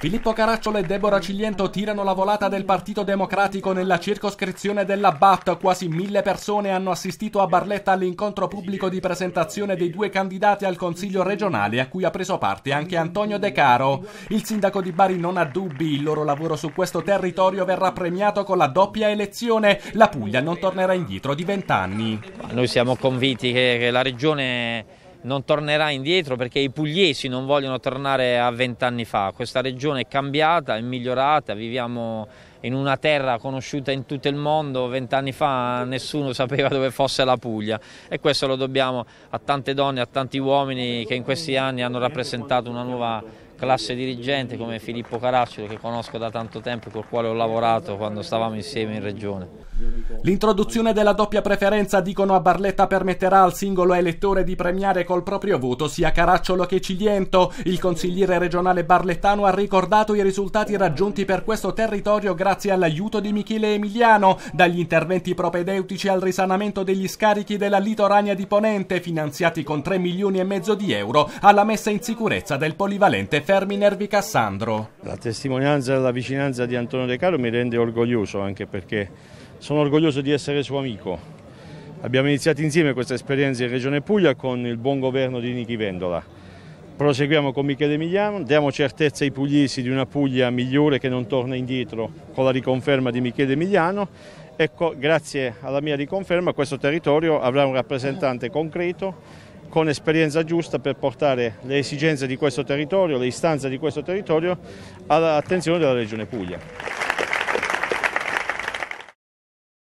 Filippo Caracciolo e Deborah Ciliento tirano la volata del Partito Democratico nella circoscrizione della BAT. Quasi mille persone hanno assistito a Barletta all'incontro pubblico di presentazione dei due candidati al Consiglio regionale, a cui ha preso parte anche Antonio De Caro. Il sindaco di Bari non ha dubbi, il loro lavoro su questo territorio verrà premiato con la doppia elezione. La Puglia non tornerà indietro di vent'anni. Noi siamo convinti che la regione non tornerà indietro perché i pugliesi non vogliono tornare a vent'anni fa. Questa regione è cambiata, è migliorata, viviamo in una terra conosciuta in tutto il mondo, vent'anni fa nessuno sapeva dove fosse la Puglia e questo lo dobbiamo a tante donne, a tanti uomini che in questi anni hanno rappresentato una nuova classe dirigente come Filippo Caracciolo che conosco da tanto tempo e col quale ho lavorato quando stavamo insieme in regione. L'introduzione della doppia preferenza, dicono a Barletta, permetterà al singolo elettore di premiare col proprio voto sia Caracciolo che Ciliento. Il consigliere regionale barlettano ha ricordato i risultati raggiunti per questo territorio grazie all'aiuto di Michele Emiliano, dagli interventi propedeutici al risanamento degli scarichi della litorania di Ponente, finanziati con 3 milioni e mezzo di euro, alla messa in sicurezza del polivalente fermi nervi Cassandro. La testimonianza e la vicinanza di Antonio De Caro mi rende orgoglioso anche perché sono orgoglioso di essere suo amico. Abbiamo iniziato insieme questa esperienza in Regione Puglia con il buon governo di Nichi Vendola. Proseguiamo con Michele Emiliano, diamo certezza ai pugliesi di una Puglia migliore che non torna indietro con la riconferma di Michele Emiliano Ecco, grazie alla mia riconferma questo territorio avrà un rappresentante concreto con esperienza giusta per portare le esigenze di questo territorio, le istanze di questo territorio all'attenzione della Regione Puglia.